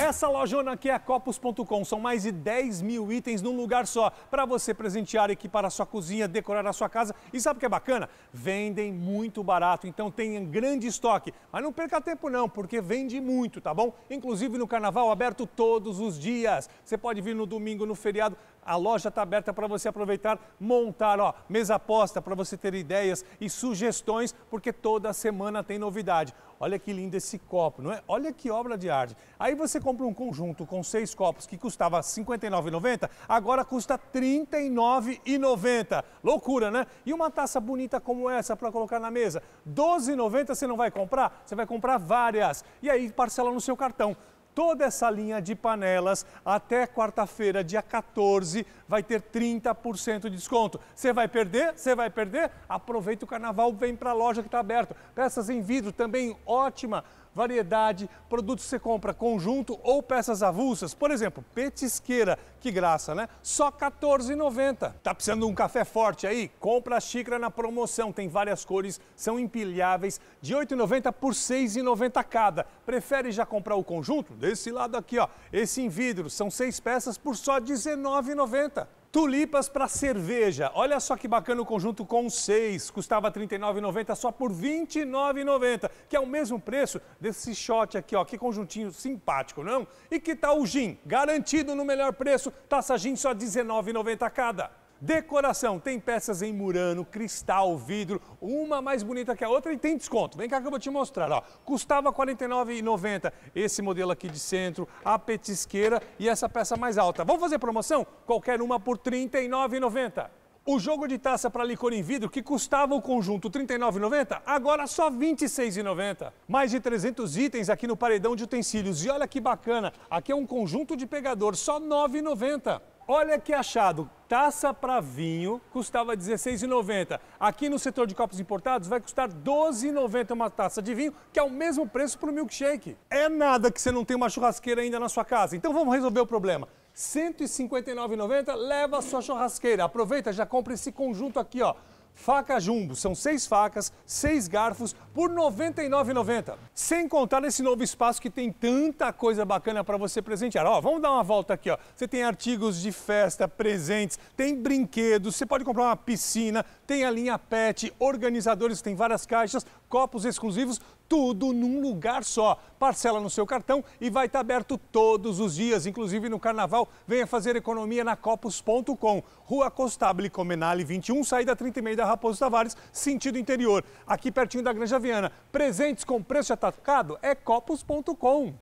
Essa lojona aqui é copos.com. São mais de 10 mil itens num lugar só para você presentear, equipar a sua cozinha, decorar a sua casa. E sabe o que é bacana? Vendem muito barato, então tem grande estoque. Mas não perca tempo não, porque vende muito, tá bom? Inclusive no carnaval aberto todos os dias. Você pode vir no domingo, no feriado. A loja está aberta para você aproveitar, montar, ó, mesa aposta para você ter ideias e sugestões, porque toda semana tem novidade. Olha que lindo esse copo, não é? Olha que obra de arte. Aí você compra um conjunto com seis copos que custava R$ 59,90, agora custa R$ 39,90. Loucura, né? E uma taça bonita como essa para colocar na mesa, R$ 12,90 você não vai comprar? Você vai comprar várias. E aí parcela no seu cartão toda essa linha de panelas até quarta-feira, dia 14, vai ter 30% de desconto. Você vai perder? Você vai perder? Aproveita o carnaval, vem para a loja que está aberta. Peças em vidro também ótima variedade, produtos que você compra conjunto ou peças avulsas. Por exemplo, petisqueira, que graça, né? Só R$14,90. Tá precisando de um café forte aí? Compra a xícara na promoção, tem várias cores, são empilháveis, de R$ 8,90 por R$6,90 cada. Prefere já comprar o conjunto? Desse lado aqui, ó, esse em vidro, são seis peças por só R$19,90. Tulipas para cerveja. Olha só que bacana o conjunto com 6. Custava R$ 39,90 só por R$ 29,90, que é o mesmo preço desse shot aqui, ó. Que conjuntinho simpático, não? E que tal o gin? Garantido no melhor preço. Taça gin só R$ 19,90 cada. Decoração, tem peças em murano, cristal, vidro, uma mais bonita que a outra e tem desconto. Vem cá que eu vou te mostrar, ó. Custava R$ 49,90 esse modelo aqui de centro, a petisqueira e essa peça mais alta. Vamos fazer promoção? Qualquer uma por R$ 39,90. O jogo de taça para licor em vidro, que custava o conjunto R$ 39,90, agora só R$ 26,90. Mais de 300 itens aqui no paredão de utensílios. E olha que bacana, aqui é um conjunto de pegador, só R$ 9,90. Olha que achado, taça para vinho custava R$ 16,90. Aqui no setor de copos importados vai custar R$ 12,90 uma taça de vinho, que é o mesmo preço para o milkshake. É nada que você não tem uma churrasqueira ainda na sua casa. Então vamos resolver o problema. R$ 159,90, leva a sua churrasqueira. Aproveita, já compra esse conjunto aqui, ó. Faca jumbo, são seis facas, seis garfos por R$ 99,90. Sem contar esse novo espaço que tem tanta coisa bacana para você presentear. Ó, vamos dar uma volta aqui, ó. Você tem artigos de festa, presentes, tem brinquedos, você pode comprar uma piscina, tem a linha pet, organizadores, tem várias caixas, copos exclusivos, tudo num lugar só. Parcela no seu cartão e vai estar aberto todos os dias, inclusive no carnaval. Venha fazer economia na copos.com. Rua Costabile Comenale 21, saída 30 e da Raposo Tavares, sentido interior. Aqui pertinho da Granja Viana. Presentes com preço atacado é copos.com.